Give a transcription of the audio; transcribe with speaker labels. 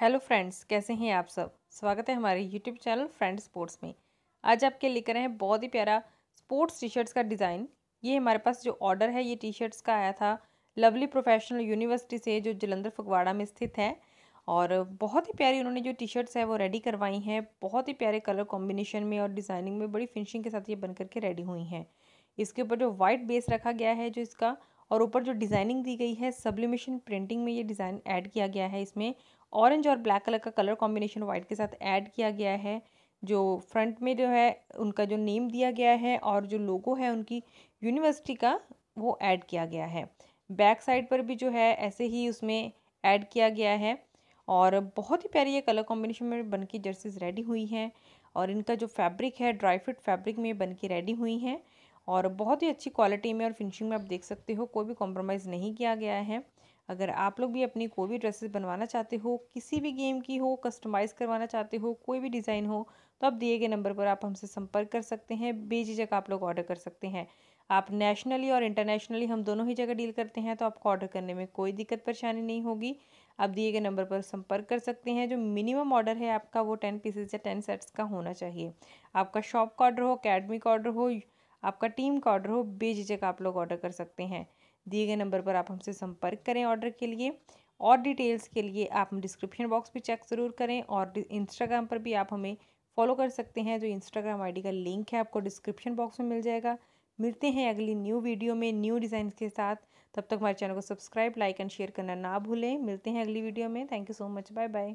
Speaker 1: hello friends कैसे हैं आप सब स्वागत है हमारे यूट्यूब चैनल फ्रेंड स्पोर्ट्स में आज आपके लेकर हैं बहुत ही प्यारा स्पोर्ट्स टी शर्ट्स का डिज़ाइन ये हमारे पास जो ऑर्डर है ये टी शर्ट्स का आया था लवली प्रोफेशनल यूनिवर्सिटी से जो जलंधर फगवाड़ा में स्थित है और बहुत ही प्यारी उन्होंने जो टी शर्ट्स है वो रेडी करवाई हैं बहुत ही प्यारे कलर कॉम्बिनेशन में और डिज़ाइनिंग में बड़ी फिनिशिंग के साथ ये बन करके रेडी हुई हैं इसके ऊपर जो वाइट बेस रखा गया है जो इसका और ऊपर जो डिज़ाइनिंग दी गई है सब्लिमेशन प्रिंटिंग में ये डिज़ाइन ऐड किया गया है इसमें ऑरेंज और ब्लैक कलर का कलर कॉम्बिनेशन वाइट के साथ ऐड किया गया है जो फ्रंट में जो है उनका जो नेम दिया गया है और जो लोगो है उनकी यूनिवर्सिटी का वो ऐड किया गया है बैक साइड पर भी जो है ऐसे ही उसमें ऐड किया गया है और बहुत ही प्यारी ये कलर कॉम्बिनेशन में बन के जर्सीज रेडी हुई हैं और इनका जो फैब्रिक है ड्राई फिट फैब्रिक में बन के रेडी हुई हैं और बहुत ही अच्छी क्वालिटी में और फिनिशिंग में आप देख सकते हो कोई भी कॉम्प्रोमाइज़ नहीं किया गया है अगर आप लोग भी अपनी कोई भी ड्रेसेस बनवाना चाहते हो किसी भी गेम की हो कस्टमाइज़ करवाना चाहते हो कोई भी डिज़ाइन हो तो आप दिए गए नंबर पर आप हमसे संपर्क कर सकते हैं बेझिझक आप लोग ऑर्डर कर सकते हैं आप नेशनली और इंटरनेशनली हम दोनों ही जगह डील करते हैं तो आपको ऑर्डर करने में कोई दिक्कत परेशानी नहीं होगी आप दिए गए नंबर पर संपर्क कर सकते हैं जो मिनिमम ऑर्डर है आपका वो टेन पीसेज या टेन सेट्स का होना चाहिए आपका शॉप का ऑर्डर हो अकेडमी का ऑर्डर हो आपका टीम का ऑर्डर हो बेझिझक आप लोग ऑर्डर कर सकते हैं दिए गए नंबर पर आप हमसे संपर्क करें ऑर्डर के लिए और डिटेल्स के लिए आप डिस्क्रिप्शन बॉक्स भी चेक ज़रूर करें और इंस्टाग्राम पर भी आप हमें फॉलो कर सकते हैं जो इंस्टाग्राम आईडी का लिंक है आपको डिस्क्रिप्शन बॉक्स में मिल जाएगा मिलते हैं अगली न्यू वीडियो में न्यू डिज़ाइन के साथ तब तक हमारे चैनल को सब्सक्राइब लाइक एंड शेयर करना ना भूलें मिलते हैं अगली वीडियो में thank you so much bye bye